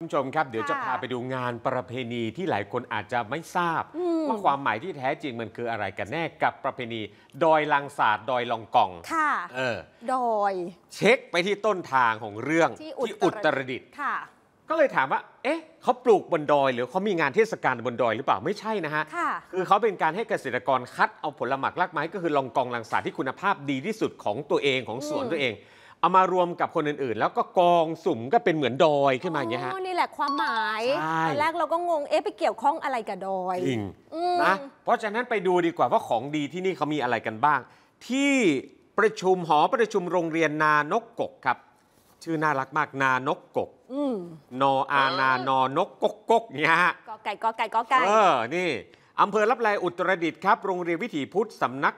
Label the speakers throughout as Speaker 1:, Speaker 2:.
Speaker 1: คุณผู้ชมครับ เดี๋ยวจะพาไปดูงานประเพณีที่หลายคนอาจจะไม่ทราบ ว่าความหมายที่แท้จริงมันคืออะไรกันแน่กับประเพณี ดอยลังศาสตร์ดอยลองกอง ค่ะเออดอย เช็คไปที่ต้นทางของเรื่องที่อุตรดิตถ์ค่ะก็เลยถามว่าเอ๊ะเขาปลูกบนดอยหรือเขามีงานเทศกาลบนดอยหรือเปล่าไม่ใช่นะฮะ คือเขาเป็นการให้เกษตรกรคัด เอาผลหม้กรากไม้ก็คือลองกองลังศาสตร์ที่คุณภาพดีที่สุดของตัวเองของสวนตัวเองเอามารวมกับคนอื่นๆ แล้วก็กองสุ่มก็เป็นเหมือนดอยขึ้นมาอย่างนี้ฮะ นี่แหละความหมาย ใช่ตอนแรกเราก็งง เอ๊ะไปเกี่ยวข้องอะไรกับดอยจริงนะ เพราะฉะนั้นไปดูดีกว่า ว่าของดีที่นี่เขามีอะไรกันบ้าง ที่ประชุมหอประชุมโรงเรียนนานกกกครับ ชื่อน่ารักมากนานกกก นออานานอนกกกกเนี่ยฮะกอไก่กอไก่กอไก่เออนี่อำเภอรับแลอุตรดิตถ์ครับโรงเรียนวิถีพุทธสำนัก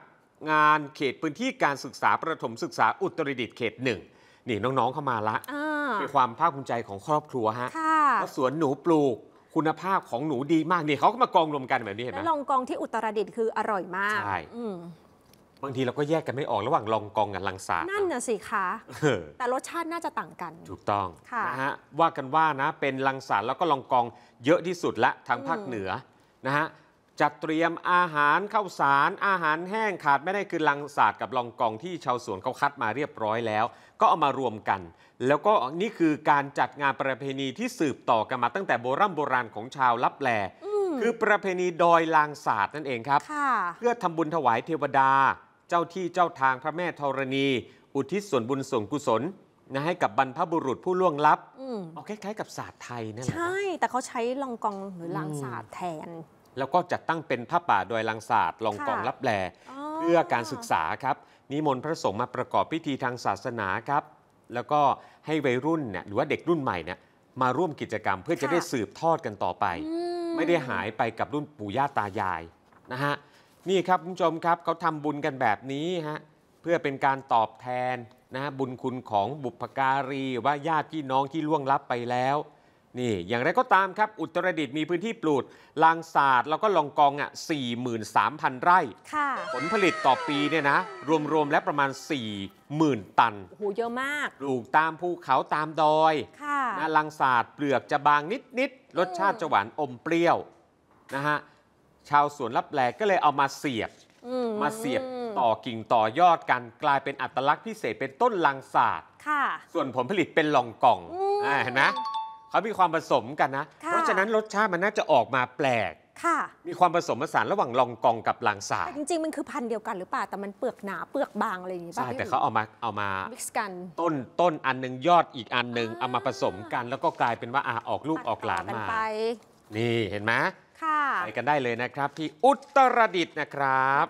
Speaker 1: งานเขตพื้นที่การศึกษาประถมศึกษาอุตรดิต์เขตหนึ่งนี่น้องๆเข้ามาละเป็นความภาคภูมิใจของครอบครัวฮะว่าสวนหนูปลูก คุณภาพของหนูดีมากนี่เขาก็มากองรวมกันแบบนี้เห็นไหมลองกองที่อุตรดิต์คืออร่อยมากใช่บางทีเราก็แยกกันไม่ออกระหว่างลองกองกับลังสานั่นน่ะสิคะแต่รสชาติน่าจะต่างกัน ถูกต้องนะฮะว่ากันว่านะเป็นลังสาแล้วก็ลองกองเยอะที่สุดละทางภาคเหนือนะฮะจัดเตรียมอาหารข้าวสารอาหารแห้งขาดไม่ได้คือลังศาสตร์กับลองกองที่ชาวสวนเขาคัดมาเรียบร้อยแล้ว ก็เอามารวมกัน แล้วก็นี่คือการจัดงานประเพณีที่สืบต่อกันมาตั้งแต่โบรโบราณของชาวลับแลคือประเพณีดอยลางศาสตร์นั่นเองครับเพื่อทำบุญถวายเทวดา เจ้าที่เจ้าทางพระแม่ธรณี อุทิศส่วนบุญส่วนกุศลนะให้กับบรรพบุรุษผู้ล่วงลับออคล้ายๆกับศาสตร์ไทยนั่นแหละใช่แต่เขาใช้ลองกองหรือลางศาสตร์แทนแล้วก็จัดตั้งเป็นผ้าป่าโดยลังศาสตร์ลองกองรับแลเพื่อการศึกษาครับนิมนต์พระสงฆ์มาประกอบพิธีทางศาสนาครับ แล้วก็ให้วัยรุ่นเนี่ยหรือว่าเด็กรุ่นใหม่เนี่ยมาร่วมกิจกรรมเพื่อจะได้สืบทอดกันต่อไป ไม่ได้หายไปกับรุ่นปู่ย่าตายาย นะฮะ นี่ครับคุณผู้ชมครับเขาทำบุญกันแบบนี้ฮะเพื่อเป็นการตอบแทนนะบุญคุณของบุพการีว่าญาติพี่น้องที่ล่วงลับไปแล้วนี่อย่างไรก็ตามครับอุตรดิตถ์มีพื้นที่ปลูกลางศาสตร์แล้วก็ลองกองอ่ะ43,000 ไร่ผลผลิตต่อปีเนี่ยนะ รวม ๆ แล้วประมาณ 40,000 ตันโอ้โหเยอะมากปลูกตามภูเขาตามดอยนะลางศาสตร์เปลือกจะบางนิดๆรสชาติจะหวานอมเปรี้ยวนะฮะชาวสวนรับแลก็เลยเอามาเสียบ มาเสียบต่อกิ่งต่อยอดกันกลายเป็นอัตลักษณ์พิเศษเป็นต้นลังศาสตร์ส่วนผลผลิตเป็นลองกองเห็นไหมเขามีความผสมกันนะ เพราะฉะนั้นรสชาติมันน่าจะออกมาแปลกมีความผสมผสานระหว่างลองกองกับลางสาจริงๆมันคือพันธุ์เดียวกันหรือเปล่า แต่มันเปลือกหนา เปลือกบางอะไรอย่างนี้ป่ะใช่ แต่เขาเอามาเอามา mix กัน ต้นต้นอันนึงยอดอีกอันนึงเอามาผสมกัน แล้วก็กลายเป็นว่าอ่าออกลูกออกหลานมา นี่เห็นไหมไปกันได้เลยนะครับ ที่อุตรดิตถ์นะครับ